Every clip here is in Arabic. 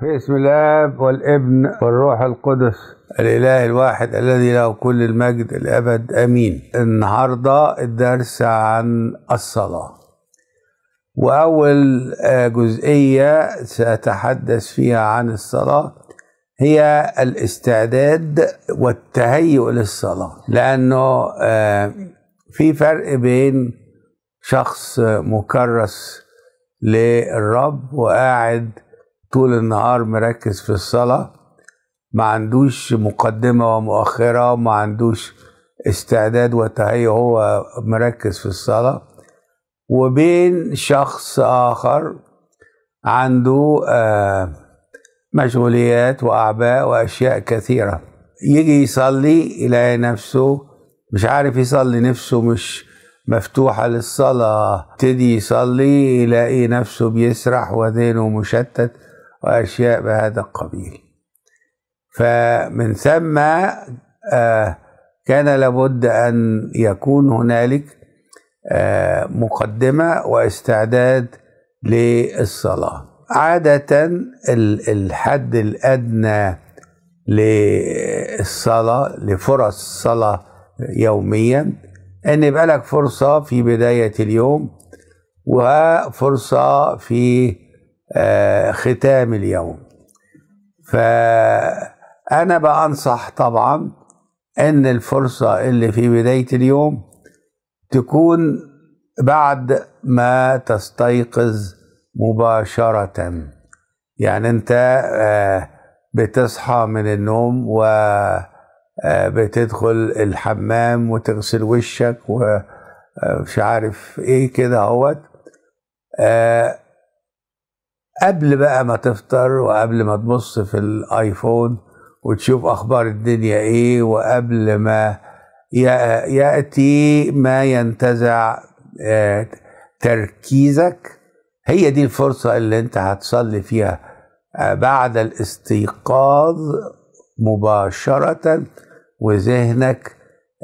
في اسم الاب والابن والروح القدس الاله الواحد الذي له كل المجد الابد امين النهارده الدرس عن الصلاه واول آه، جزئيه ساتحدث فيها عن الصلاه هي الاستعداد والتهيؤ للصلاه لانه آه، في فرق بين شخص مكرس للرب وقاعد طول النهار مركز في الصلاة ما عندوش مقدمة ومؤخرة ما عندوش استعداد وتهيئ هو مركز في الصلاة وبين شخص آخر عنده آه، مشغوليات وأعباء وأشياء كثيرة يجي يصلي يلاقي نفسه مش عارف يصلي نفسه مش مفتوحة للصلاة يبتدي يصلي يلاقي نفسه بيسرح وذينه مشتت وأشياء بهذا القبيل فمن ثم آه، كان لابد أن يكون هنالك آه، مقدمة واستعداد للصلاة عادة الحد الأدنى للصلاة لفرص الصلاة يوميا أن يبقى لك فرصة في بداية اليوم وفرصة في آه، ختام اليوم فأنا بأنصح طبعا أن الفرصة اللي في بداية اليوم تكون بعد ما تستيقظ مباشرة يعني أنت آه، بتصحى من النوم و آه، بتدخل الحمام وتغسل وشك ومش عارف ايه كده اهوت قبل بقى ما تفطر وقبل ما تبص في الايفون وتشوف اخبار الدنيا ايه وقبل ما ياتي ما ينتزع آه، تركيزك هي دي الفرصه اللي انت هتصلي فيها آه، بعد الاستيقاظ مباشره وذهنك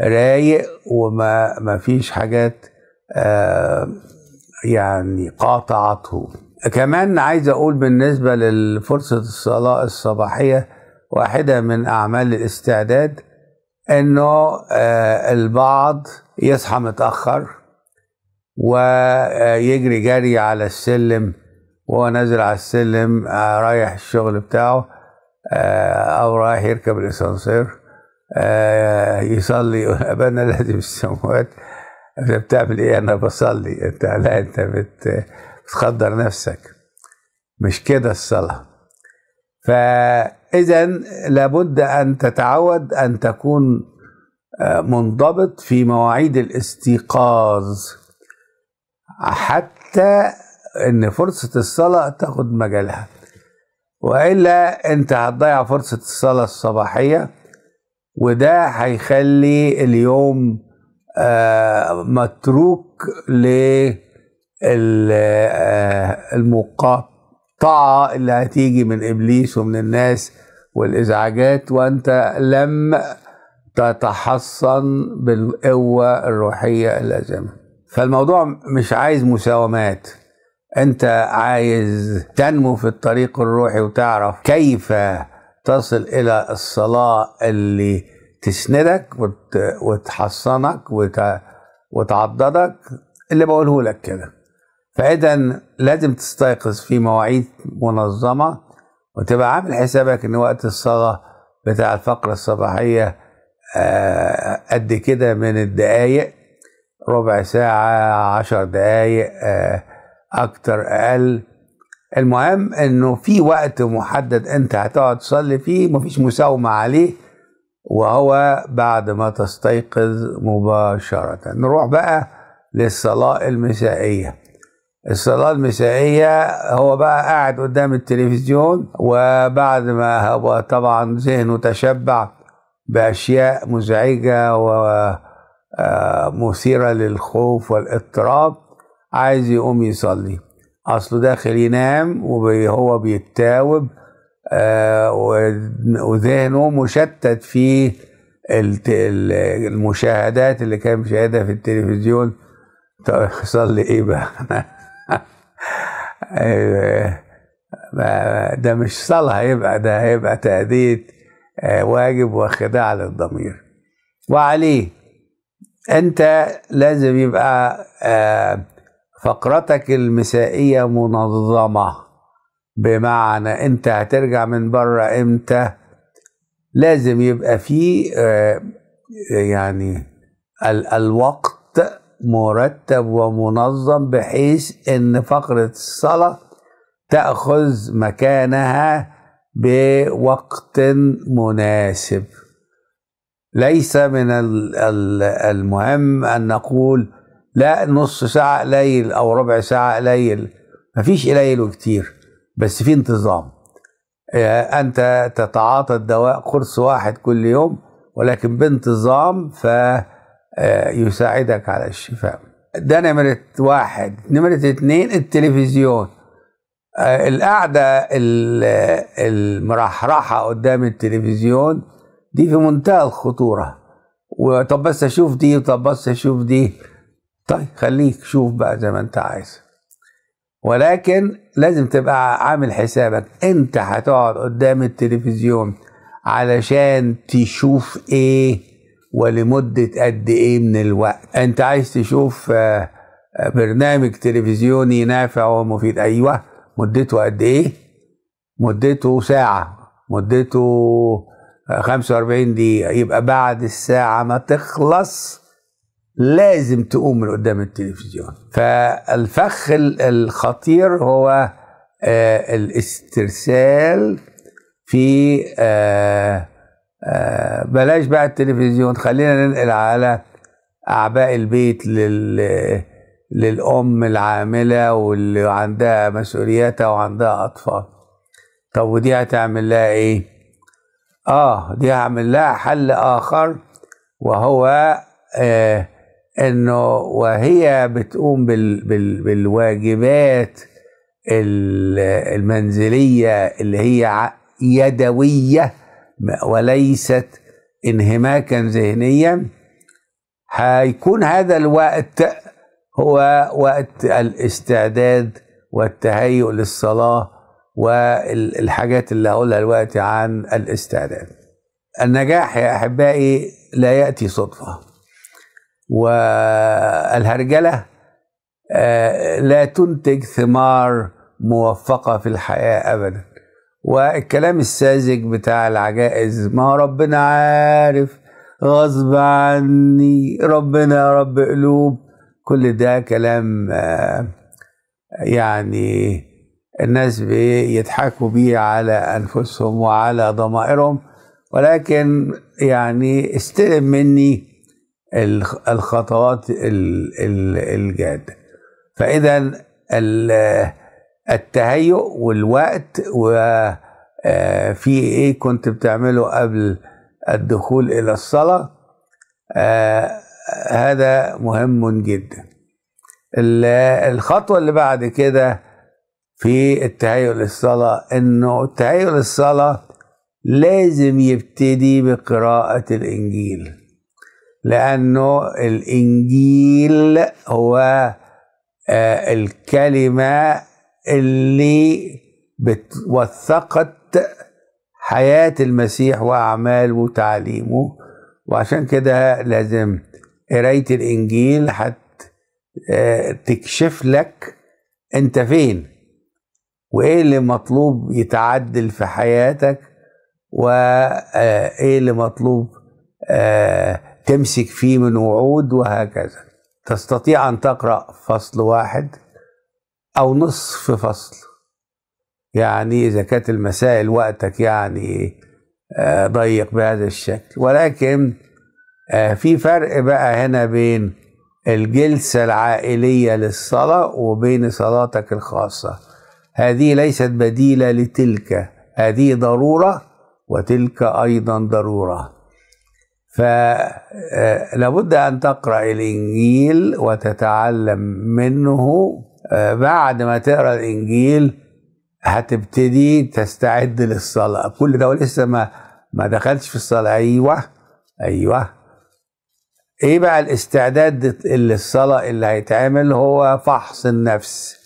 رايق وما ما فيش حاجات آه، يعني قاطعته كمان عايز اقول بالنسبه لفرصه الصلاه الصباحيه واحده من اعمال الاستعداد انه آه، البعض يصحى متاخر ويجري جري على السلم وهو نازل على السلم آه، رايح الشغل بتاعه آه، او رايح يركب الاسانسير يصلي ابانا لازم السموات انت بتعمل ايه انا بصلي انت لا انت بت تقدر نفسك مش كده الصلاة فإذا لابد أن تتعود أن تكون آه، منضبط في مواعيد الاستيقاظ حتى ان فرصة الصلاة تاخد مجالها وإلا انت هتضيع فرصة الصلاة الصباحية وده هيخلي اليوم آه، متروك ل آه، المقاطعة اللي هتيجي من إبليس ومن الناس والإزعاجات وأنت لم تتحصن بالقوة الروحية اللازمة فالموضوع مش عايز مساومات أنت عايز تنمو في الطريق الروحي وتعرف كيف تصل إلى الصلاة اللي تسندك وتحصنك وتعضدك اللي بقوله لك كده فاذا لازم تستيقظ في مواعيد منظمه وتبقى عامل حسابك ان وقت الصلاه بتاع الفقره الصباحيه آه، قد كده من الدقايق ربع ساعه عشر دقايق آه، اكتر اقل المهم انه في وقت محدد انت هتقعد تصلي فيه مفيش مساومه عليه وهو بعد ما تستيقظ مباشره نروح بقى للصلاه المسائيه الصلاة المسائية هو بقى قاعد قدام التلفزيون وبعد ما هو طبعا ذهنه تشبع بأشياء مزعجة ومثيرة آه، للخوف والاضطراب عايز يقوم يصلي أصله داخل ينام وهو بيتاوب آه، وذهنه مشتت في المشاهدات اللي كان بيشاهدها في التلفزيون طب صلي ايه بقى أيوة. ده مش صلاة هيبقى ده هيبقى تأدية آه، واجب وخداع للضمير وعليه أنت لازم يبقى آه، فقرتك المسائية منظمة بمعنى أنت هترجع من بره إمتى لازم يبقى فيه آه، يعني الوقت مرتب ومنظم بحيث ان فقره الصلاه تاخذ مكانها بوقت مناسب ليس من المهم ان نقول لا نص ساعه قليل او ربع ساعه قليل مفيش قليل وكتير بس في انتظام آه، انت تتعاطى الدواء قرص واحد كل يوم ولكن بانتظام ف يساعدك على الشفاء ده نمرة واحد نمرة اثنين التلفزيون آه، القعدة المرحرحة قدام التلفزيون دي في منتهى الخطورة وطب بس اشوف دي وطب بس اشوف دي طيب خليك شوف بقى زي ما انت عايز ولكن لازم تبقى عامل حسابك انت هتقعد قدام التلفزيون علشان تشوف ايه ولمدة قد إيه من الوقت أنت عايز تشوف آه، آه، برنامج تلفزيوني نافع ومفيد أيوة مدته قد إيه مدته ساعة مدته 45 آه، دقيقة يبقى بعد الساعة ما تخلص لازم تقوم من قدام التلفزيون فالفخ الخطير هو الاسترسال في آه، بلاش بقى التلفزيون خلينا ننقل على اعباء البيت لل للام العامله واللي عندها مسؤولياتها وعندها اطفال طب ودي هتعمل لها ايه اه دي هعمل لها حل اخر وهو آه انه وهي بتقوم بال بال بالواجبات المنزليه اللي هي يدويه وليست انهماكا ذهنيا هيكون هذا الوقت هو وقت الاستعداد والتهيؤ للصلاة والحاجات اللي هقولها دلوقتي عن الاستعداد النجاح يا أحبائي لا يأتي صدفة والهرجلة آه، لا تنتج ثمار موفقة في الحياة أبدا والكلام الساذج بتاع العجائز ما ربنا عارف غصب عني ربنا يا رب قلوب كل ده كلام آه، يعني الناس بيضحكوا بيه على انفسهم وعلى ضمائرهم ولكن يعني استلم مني الخطوات الجاده فاذا التهيؤ والوقت وفي آه، ايه كنت بتعمله قبل الدخول الى الصلاه آه، هذا مهم جدا الخطوه اللي بعد كده في التهيؤ للصلاه انه التهيؤ للصلاه لازم يبتدي بقراءه الانجيل لانه الانجيل هو آه، الكلمه اللي وثقت حياة المسيح وأعماله وتعليمه وعشان كده لازم قراية الإنجيل هتكشف آه، تكشف لك أنت فين وإيه اللي مطلوب يتعدل في حياتك وإيه آه، اللي مطلوب آه، تمسك فيه من وعود وهكذا تستطيع أن تقرأ فصل واحد أو نصف فصل يعني إذا كانت المسائل وقتك يعني آه، ضيق بهذا الشكل ولكن آه، في فرق بقى هنا بين الجلسة العائلية للصلاة وبين صلاتك الخاصة هذه ليست بديلة لتلك هذه ضرورة وتلك أيضا ضرورة فلابد آه، أن تقرأ الإنجيل وتتعلم منه آه، بعد ما تقرا الانجيل هتبتدي تستعد للصلاه كل ده ولسه ما ما دخلتش في الصلاه ايوه ايوه ايه بقى الاستعداد للصلاه اللي هيتعمل هو فحص النفس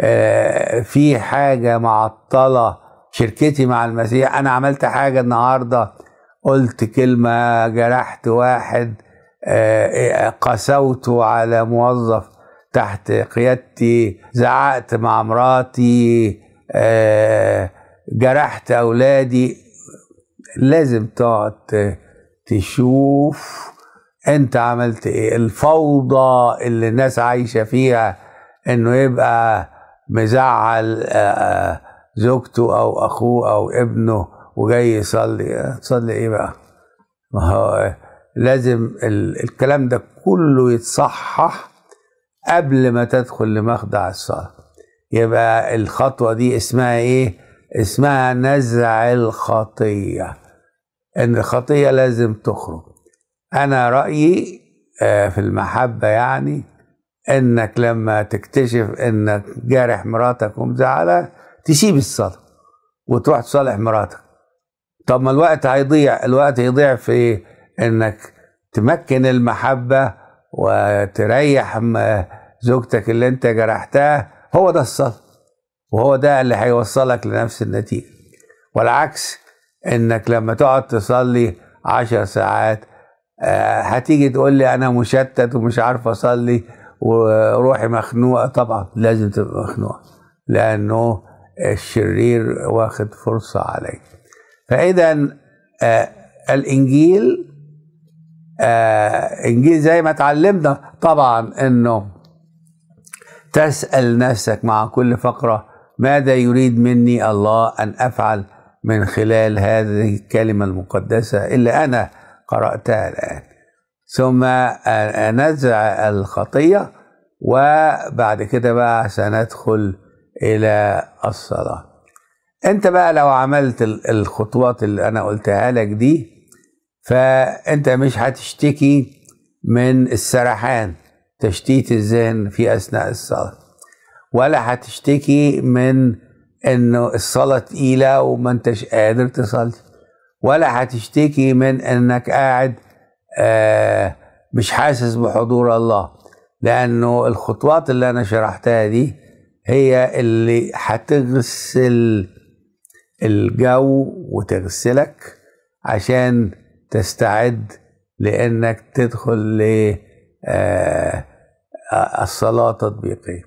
آه، في حاجه معطله شركتي مع المسيح انا عملت حاجه النهارده قلت كلمه جرحت واحد آه قسوته على موظف تحت قيادتي زعقت مع مراتي آه، جرحت اولادي لازم تقعد تشوف انت عملت ايه الفوضى اللي الناس عايشه فيها انه يبقى مزعل آه، آه، زوجته او اخوه او ابنه وجاي يصلي تصلي ايه بقى ما هو لازم الكلام ده كله يتصحح قبل ما تدخل لمخدع الصلاة يبقى الخطوة دي اسمها ايه اسمها نزع الخطية ان الخطية لازم تخرج انا رأيي آه، في المحبة يعني انك لما تكتشف انك جارح مراتك ومزعلها تسيب الصلاة وتروح تصالح مراتك طب ما الوقت هيضيع الوقت هيضيع في إيه؟ انك تمكن المحبه وتريح زوجتك اللي انت جرحتها هو ده الصلاه وهو ده اللي هيوصلك لنفس النتيجه والعكس انك لما تقعد تصلي عشر ساعات آه، هتيجي تقول لي انا مشتت ومش عارف اصلي وروحي مخنوقه طبعا لازم تبقى مخنوقه لانه الشرير واخد فرصه عليك فاذا آه، الانجيل آه، انجيل زي ما اتعلمنا طبعا انه تسال نفسك مع كل فقره ماذا يريد مني الله ان افعل من خلال هذه الكلمه المقدسه اللي انا قراتها الان ثم نزع الخطيه وبعد كده بقى سندخل الى الصلاه انت بقى لو عملت الخطوات اللي انا قلتها لك دي فانت مش هتشتكي من السرحان تشتيت الذهن في اثناء الصلاه ولا هتشتكي من انه الصلاه تقيله وما انتش قادر تصلي ولا هتشتكي من انك قاعد آه، مش حاسس بحضور الله لانه الخطوات اللي انا شرحتها دي هي اللي هتغسل الجو وتغسلك عشان تستعد لانك تدخل ل آه، آه، الصلاه تطبيقيه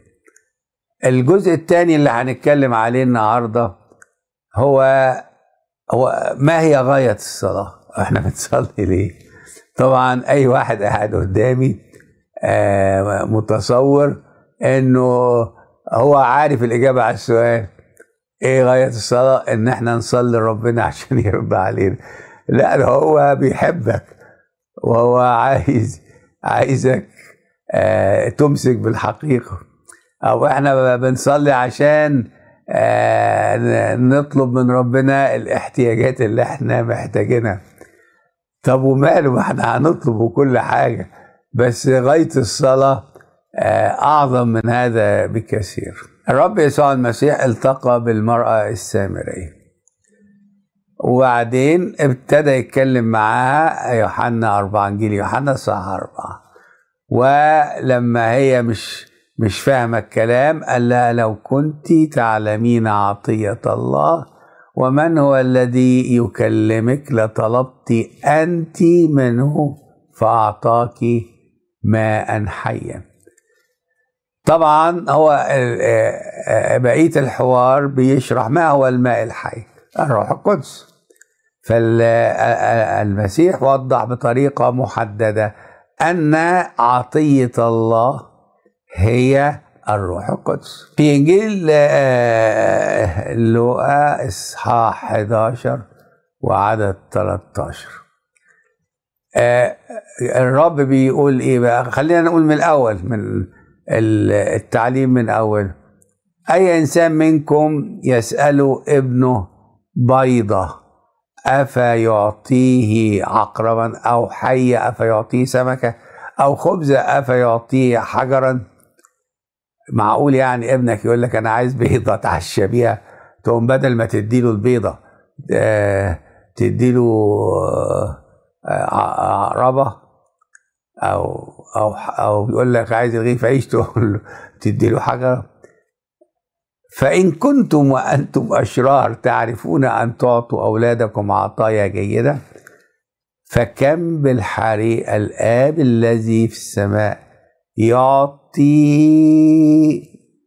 الجزء الثاني اللي هنتكلم عليه النهارده هو هو ما هي غايه الصلاه احنا بنصلي ليه طبعا اي واحد قاعد قدامي آه، متصور انه هو عارف الاجابه على السؤال ايه غايه الصلاه ان احنا نصلي ربنا عشان يرضى علينا لا ده هو بيحبك وهو عايز عايزك آه، تمسك بالحقيقه او احنا بنصلي عشان آه، نطلب من ربنا الاحتياجات اللي احنا محتاجينها طب وماله ما احنا هنطلب كل حاجه بس غايه الصلاه آه، اعظم من هذا بكثير الرب يسوع المسيح التقى بالمراه السامريه وبعدين ابتدى يتكلم معاها يوحنا أربعة إنجيل يوحنا صح أربعة ولما هي مش مش فاهمة الكلام قال لها لو كنت تعلمين عطية الله ومن هو الذي يكلمك لطلبت أنت منه فأعطاك ماء حيا طبعا هو آه، آه، بقية الحوار بيشرح ما هو الماء الحي الروح القدس فالمسيح وضح بطريقه محدده ان عطيه الله هي الروح القدس في انجيل آه، لوقا اصحاح 11 وعدد 13 آه، الرب بيقول ايه بقى خلينا نقول من الاول من التعليم من اول اي انسان منكم يساله ابنه بيضه أفيعطيه عقربا أو حية أفيعطيه سمكة أو خبزة أفيعطيه حجرا معقول يعني ابنك يقول لك أنا عايز بيضة اتعشى بيها تقوم بدل ما تديله البيضة آه، تديله آه، عقربة أو أو أو يقول لك عايز رغيف عيش تقول تديله حجرة فإن كنتم وأنتم أشرار تعرفون أن تعطوا أولادكم عطايا جيدة فكم بالحري الآب الذي في السماء يعطي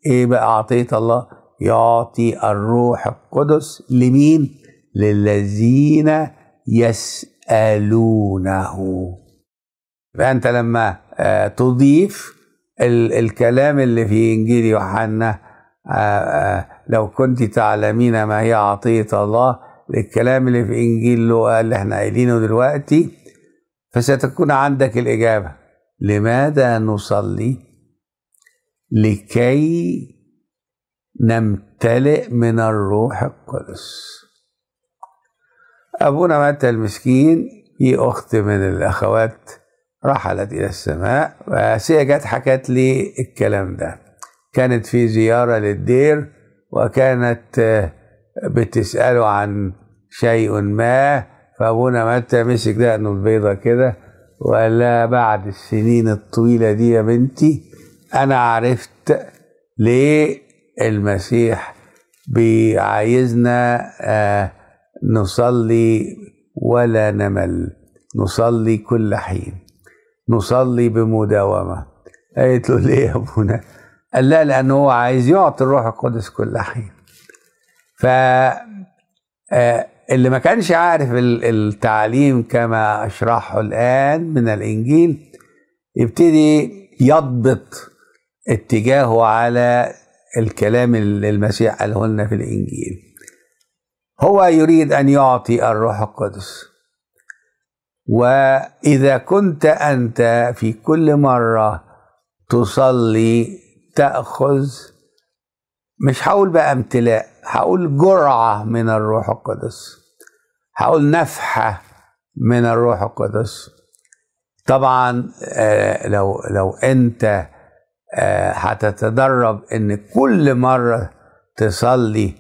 إيه بقى عطية الله يعطي الروح القدس لمين للذين يسألونه فأنت لما آه، تضيف الكلام اللي في إنجيل يوحنا آه، آه، لو كنت تعلمين ما هي عطية الله للكلام اللي في إنجيل لوقا اللي احنا قايلينه دلوقتي فستكون عندك الإجابة لماذا نصلي لكي نمتلئ من الروح القدس أبونا متى المسكين في أخت من الأخوات رحلت إلى السماء وهي جت حكت لي الكلام ده كانت في زيارة للدير وكانت آه، بتسأله عن شيء ما فأبونا متى مسك دقنه البيضة كده وقال لها بعد السنين الطويلة دي يا بنتي أنا عرفت ليه المسيح بيعايزنا آه، نصلي ولا نمل نصلي كل حين نصلي بمداومة قالت له ليه يا أبونا قال لا لأنه هو عايز يعطي الروح القدس كل حين ف آه، اللي ما كانش عارف التعليم كما أشرحه الآن من الإنجيل يبتدي يضبط اتجاهه على الكلام اللي المسيح قاله لنا في الإنجيل هو يريد أن يعطي الروح القدس وإذا كنت أنت في كل مرة تصلي تأخذ مش هقول بقى امتلاء هقول جرعة من الروح القدس هقول نفحة من الروح القدس طبعا آه، لو لو انت آه، هتتدرب ان كل مرة تصلي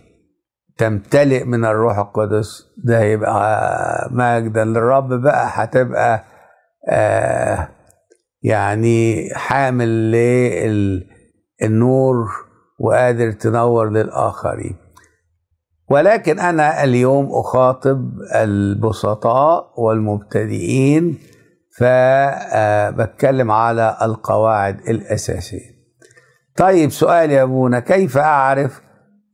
تمتلئ من الروح القدس ده هيبقى مجدا للرب بقى هتبقى آه، يعني حامل لل النور وقادر تنور للآخرين ولكن أنا اليوم أخاطب البسطاء والمبتدئين فبتكلم على القواعد الأساسية طيب سؤال يا أبونا كيف أعرف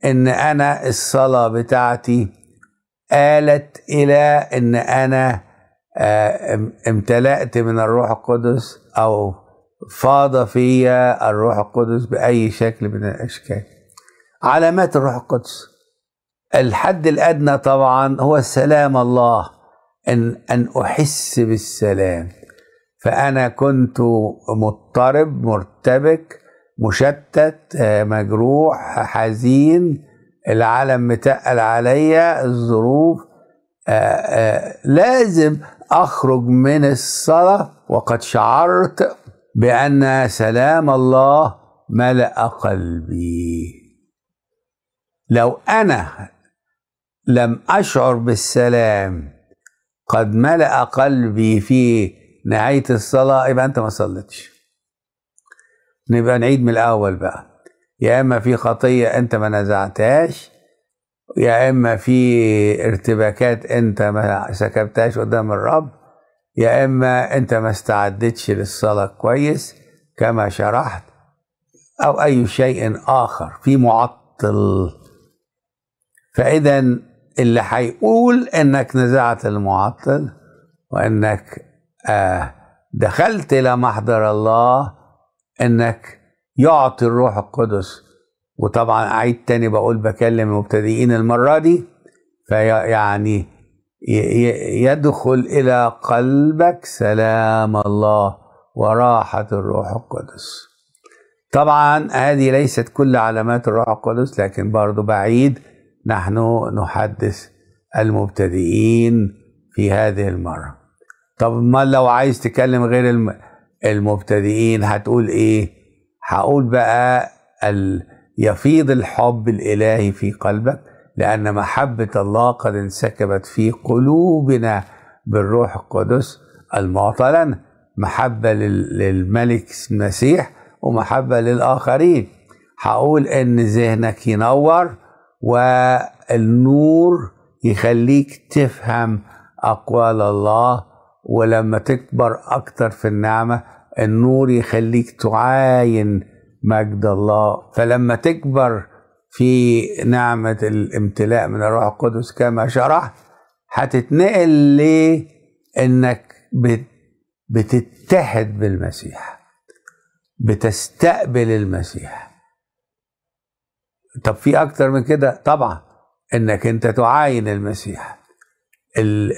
أن أنا الصلاة بتاعتي آلت إلى أن أنا آه، امتلأت من الروح القدس أو فاض فيا الروح القدس بأي شكل من الأشكال علامات الروح القدس الحد الأدنى طبعا هو السلام الله أن, أن أحس بالسلام فأنا كنت مضطرب مرتبك مشتت مجروح حزين العالم متقل عليا الظروف آه، آه، لازم أخرج من الصلاة وقد شعرت بأن سلام الله ملأ قلبي لو أنا لم أشعر بالسلام قد ملأ قلبي في نهاية الصلاة يبقى أنت ما صليتش نبقى نعيد من الأول بقى يا إما في خطية أنت ما نزعتهاش يا إما في ارتباكات أنت ما سكبتهاش قدام الرب يا إما أنت ما استعدتش للصلاة كويس كما شرحت أو أي شيء آخر في معطل فإذا اللي هيقول إنك نزعت المعطل وإنك آه دخلت إلى محضر الله إنك يعطي الروح القدس وطبعا أعيد تاني بقول بكلم المبتدئين المرة دي فيعني في يدخل إلى قلبك سلام الله وراحة الروح القدس طبعا هذه ليست كل علامات الروح القدس لكن برضو بعيد نحن نحدث المبتدئين في هذه المرة طب ما لو عايز تكلم غير المبتدئين هتقول ايه هقول بقى يفيض الحب الالهي في قلبك لأن محبة الله قد انسكبت في قلوبنا بالروح القدس المعطى لنا محبة للملك المسيح ومحبة للآخرين هقول إن ذهنك ينور والنور يخليك تفهم أقوال الله ولما تكبر أكتر في النعمة النور يخليك تعاين مجد الله فلما تكبر في نعمة الامتلاء من الروح القدس كما شرحت هتتنقل لإنك بتتحد بالمسيح بتستقبل المسيح طب في أكتر من كده طبعا إنك أنت تعاين المسيح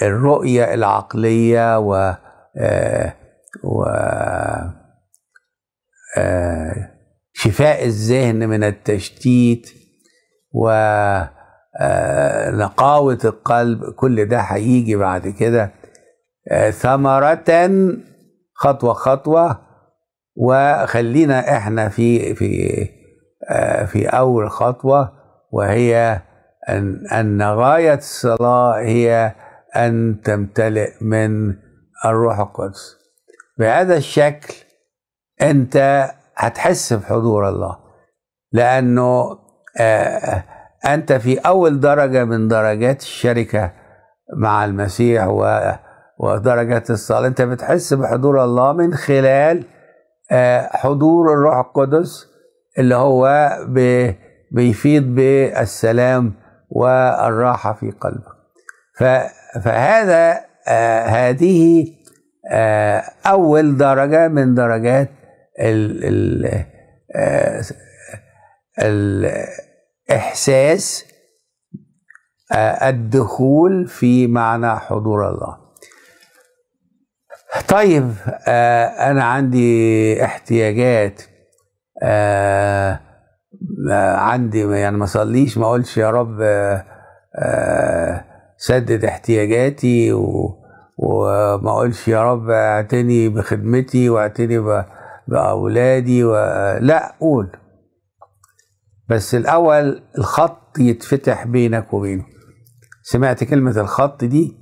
الرؤية العقلية و آه، و آه، شفاء الذهن من التشتيت ونقاوة آه، القلب كل ده هيجي بعد كده آه، ثمرة خطوة خطوة وخلينا احنا في في آه، في أول خطوة وهي أن أن غاية الصلاة هي أن تمتلئ من الروح القدس بهذا الشكل أنت هتحس بحضور الله لأنه آه، أنت في أول درجة من درجات الشركة مع المسيح و ودرجات الصلاة أنت بتحس بحضور الله من خلال آه، حضور الروح القدس اللي هو بيفيض بالسلام والراحة في قلبك فهذا آه، هذه أول درجة من درجات ال ال إحساس آه، الدخول في معنى حضور الله طيب آه، أنا عندي احتياجات آه، عندي يعني ما صليش ما أقولش يا رب سدد احتياجاتي و وما اقولش يا رب اعتني بخدمتي واعتني باولادي و... لا قول بس الاول الخط يتفتح بينك وبينه سمعت كلمه الخط دي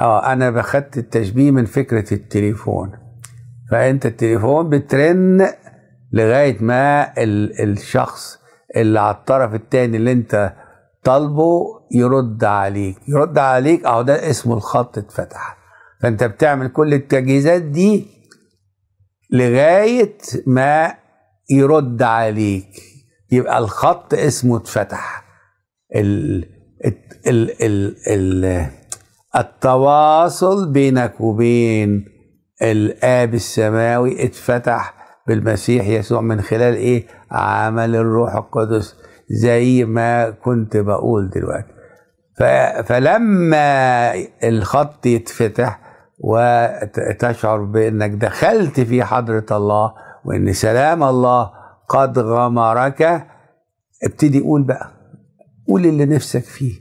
اه انا بخدت التشبيه من فكره التليفون فانت التليفون بترن لغايه ما الشخص اللي على الطرف التاني اللي انت طالبه يرد عليك يرد عليك اهو ده اسمه الخط اتفتح فانت بتعمل كل التجهيزات دي لغايه ما يرد عليك يبقى الخط اسمه اتفتح ال ال ال ال التواصل بينك وبين الآب السماوي اتفتح بالمسيح يسوع من خلال ايه عمل الروح القدس زي ما كنت بقول دلوقتي فلما الخط يتفتح وتشعر بانك دخلت في حضره الله وان سلام الله قد غمرك ابتدي قول بقى قول اللي نفسك فيه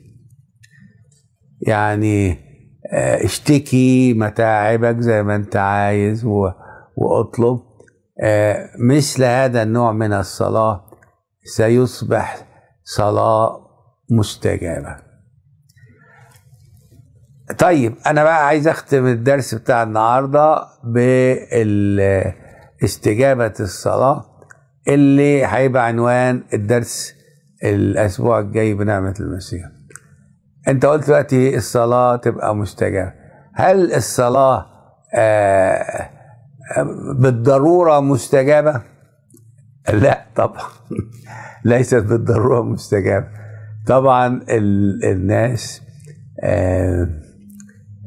يعني آه، اشتكي متاعبك زي ما انت عايز واطلب آه، مثل هذا النوع من الصلاة سيصبح صلاة مستجابة طيب انا بقى عايز اختم الدرس بتاع النهارده باستجابة الصلاة اللي هيبقى عنوان الدرس الاسبوع الجاي بنعمه المسيح انت قلت دلوقتي الصلاه تبقى مستجابه هل الصلاه آه بالضروره مستجابه لا طبعا ليست بالضروره مستجابه طبعا ال الناس آه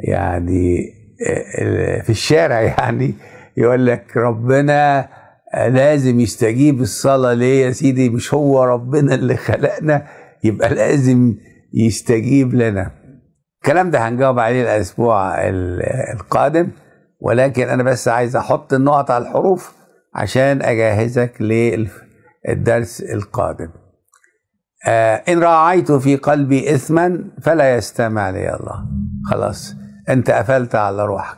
يعني آه، في الشارع يعني يقول لك ربنا لازم يستجيب الصلاة ليه يا سيدي مش هو ربنا اللي خلقنا يبقى لازم يستجيب لنا الكلام ده هنجاوب عليه الأسبوع القادم ولكن أنا بس عايز أحط النقط على الحروف عشان أجهزك للدرس القادم آه إن راعيت في قلبي إثما فلا يستمع لي الله خلاص أنت قفلت على روحك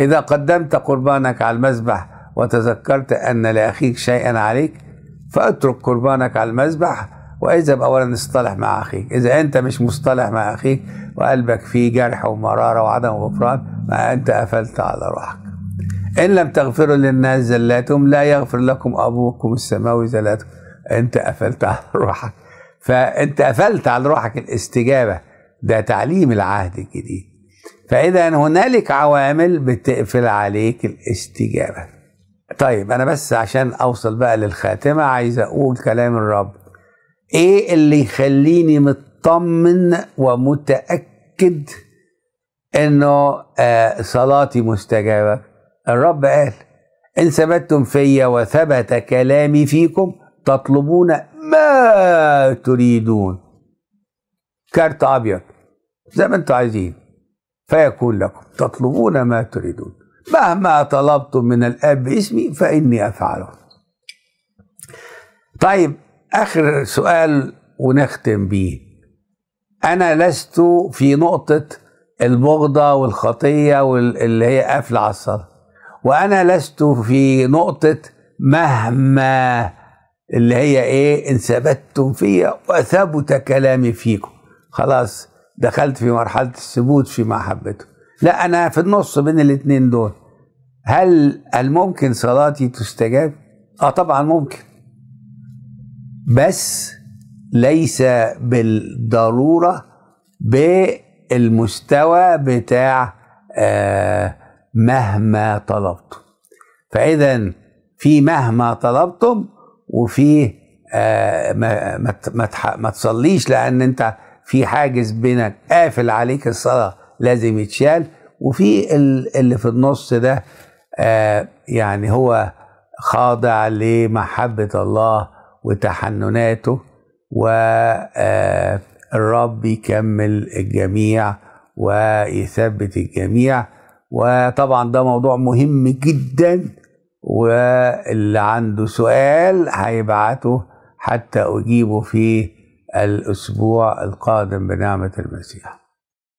إذا قدمت قربانك على المذبح وتذكرت أن لأخيك شيئا عليك فأترك قربانك على المذبح واذهب اولا اصطلح مع اخيك اذا انت مش مصطلح مع اخيك وقلبك فيه جرح ومراره وعدم غفران ما انت قفلت على روحك ان لم تغفروا للناس زلاتهم لا يغفر لكم ابوكم السماوي زلاتهم انت قفلت على روحك فانت قفلت على روحك الاستجابه ده تعليم العهد الجديد فاذا هنالك عوامل بتقفل عليك الاستجابه طيب انا بس عشان اوصل بقى للخاتمه عايز اقول كلام الرب ايه اللي يخليني مطمن ومتاكد انه آه صلاتي مستجابه الرب قال ان ثبتتم فيا وثبت كلامي فيكم تطلبون ما تريدون كارت ابيض زي ما انتم عايزين فيكون لكم تطلبون ما تريدون مهما طلبت من الاب باسمي فاني افعله طيب اخر سؤال ونختم به. انا لست في نقطه البغضه والخطيه واللي هي قافله على الصلاه وانا لست في نقطه مهما اللي هي ايه ان ثبتتم فيا وثبت كلامي فيكم خلاص دخلت في مرحله الثبوت في محبته لا انا في النص بين الاثنين دول هل هل ممكن صلاتي تستجاب اه طبعا ممكن بس ليس بالضروره بالمستوى بتاع آه مهما طلبتم فاذا في مهما طلبتم وفي آه ما, ما, ما تصليش لان انت في حاجز بينك قافل عليك الصلاه لازم يتشال وفي اللي في النص ده آه يعني هو خاضع لمحبة الله وتحنناته والرب آه، يكمل الجميع ويثبت الجميع وطبعا ده موضوع مهم جدا واللي عنده سؤال هيبعته حتى أجيبه في الأسبوع القادم بنعمة المسيح